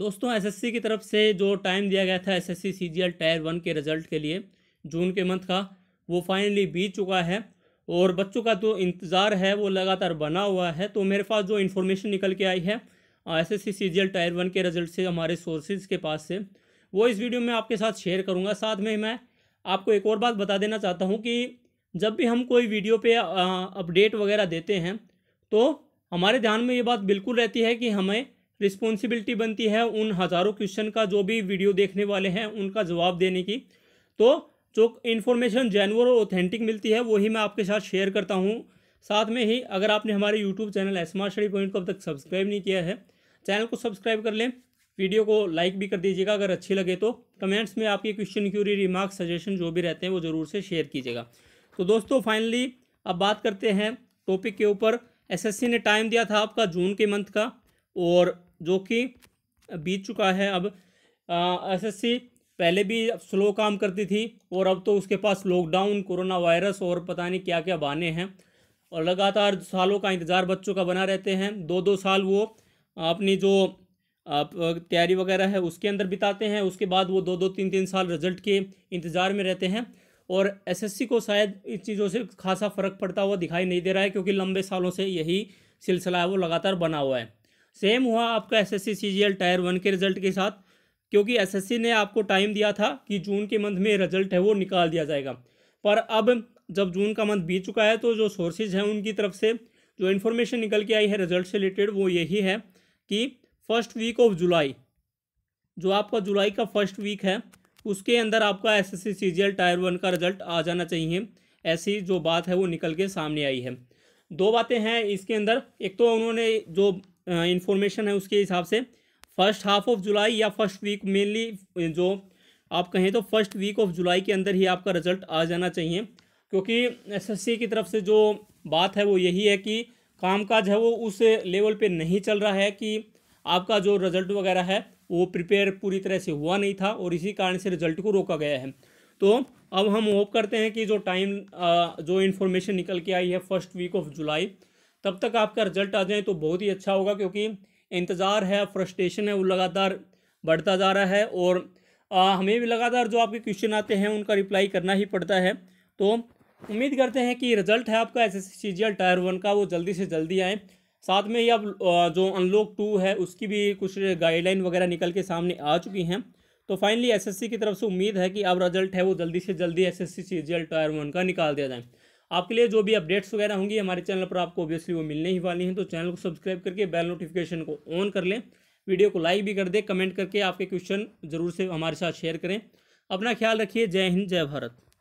दोस्तों एसएससी की तरफ से जो टाइम दिया गया था एसएससी सीजीएल टायर वन के रिजल्ट के लिए जून के मंथ का वो फाइनली बीत चुका है और बच्चों का जो तो इंतज़ार है वो लगातार बना हुआ है तो मेरे पास जो इन्फॉर्मेशन निकल के आई है S S C tier one के रिजल्ट से हमारे सोर्सेज के पास से वो इस वीडियो में आपके साथ शेयर करूँगा साथ में मैं आपको एक और बात बता देना चाहता हूँ कि जब भी हम कोई वीडियो पे अपडेट वगैरह देते हैं तो हमारे ध्यान में ये बात बिल्कुल रहती है कि हमें रिस्पॉन्सिबिलिटी बनती है उन हज़ारों क्वेश्चन का जो भी वीडियो देखने वाले हैं उनका जवाब देने की तो जो इन्फॉर्मेशन जैनवर और ऑथेंटिक मिलती है वही मैं आपके साथ शेयर करता हूँ साथ में ही अगर आपने हमारे यूट्यूब चैनल एसमार स्टडी पॉइंट को अब तक सब्सक्राइब नहीं किया है चैनल को सब्सक्राइब कर लें वीडियो को लाइक भी कर दीजिएगा अगर अच्छी लगे तो कमेंट्स में आपके क्वेश्चन क्यूरी रिमार्क सजेशन जो भी रहते हैं वो ज़रूर से शेयर कीजिएगा तो दोस्तों फाइनली अब बात करते हैं टॉपिक के ऊपर एसएससी ने टाइम दिया था आपका जून के मंथ का और जो कि बीत चुका है अब एसएससी पहले भी स्लो काम करती थी और अब तो उसके पास लॉकडाउन कोरोना वायरस और पता नहीं क्या क्या बहाने हैं और लगातार सालों का इंतज़ार बच्चों का बना रहते हैं दो दो साल वो अपनी जो तैयारी वगैरह है उसके अंदर बिताते हैं उसके बाद वो दो दो तीन तीन साल रिजल्ट के इंतज़ार में रहते हैं और एसएससी को शायद इन चीज़ों से खासा फ़र्क पड़ता हुआ दिखाई नहीं दे रहा है क्योंकि लंबे सालों से यही सिलसिला है वो लगातार बना हुआ है सेम हुआ आपका एसएससी सीजीएल टायर वन के रिजल्ट के साथ क्योंकि एसएससी ने आपको टाइम दिया था कि जून के मंथ में रिजल्ट है वो निकाल दिया जाएगा पर अब जब जून का मंथ बीत चुका है तो जो सोर्सेज हैं उनकी तरफ से जो इन्फॉर्मेशन निकल के आई है रिजल्ट से रिलेटेड वो यही है कि फर्स्ट वीक ऑफ जुलाई जो आपका जुलाई का फर्स्ट वीक है उसके अंदर आपका S S C tier one का रिजल्ट आ जाना चाहिए ऐसी जो बात है वो निकल के सामने आई है दो बातें हैं इसके अंदर एक तो उन्होंने जो इन्फॉर्मेशन है उसके हिसाब से फर्स्ट हाफ ऑफ जुलाई या फर्स्ट वीक मेनली जो आप कहें तो फर्स्ट वीक ऑफ जुलाई के अंदर ही आपका रिजल्ट आ जाना चाहिए क्योंकि एसएससी की तरफ से जो बात है वो यही है कि कामकाज है वो उस लेवल पे नहीं चल रहा है कि आपका जो रिजल्ट वगैरह है वो प्रिपेयर पूरी तरह से हुआ नहीं था और इसी कारण से रिजल्ट को रोका गया है तो अब हम होप करते हैं कि जो टाइम जो इन्फॉर्मेशन निकल के आई है फर्स्ट वीक ऑफ जुलाई तब तक आपका रिजल्ट आ जाए तो बहुत ही अच्छा होगा क्योंकि इंतज़ार है फ्रस्ट्रेशन है वो लगातार बढ़ता जा रहा है और आ, हमें भी लगातार जो आपके क्वेश्चन आते हैं उनका रिप्लाई करना ही पड़ता है तो उम्मीद करते हैं कि रिजल्ट है आपका एस एस टायर वन का वो जल्दी से जल्दी आए साथ में ही अब जो अनलॉक टू है उसकी भी कुछ गाइडलाइन वगैरह निकल के सामने आ चुकी हैं तो फाइनली एसएससी की तरफ से उम्मीद है कि अब रिजल्ट है वो जल्दी से जल्दी एसएससी सीजीएल टायर वन का निकाल दिया जाए आपके लिए जो भी अपडेट्स वगैरह होंगी हमारे चैनल पर आपको ऑब्वियसली वो मिलने ही वाली हैं तो चैनल को सब्सक्राइब करके बेल नोटिफिकेशन को ऑन कर लें वीडियो को लाइक भी कर दें कमेंट करके आपके क्वेश्चन जरूर से हमारे साथ शेयर करें अपना ख्याल रखिए जय हिंद जय भारत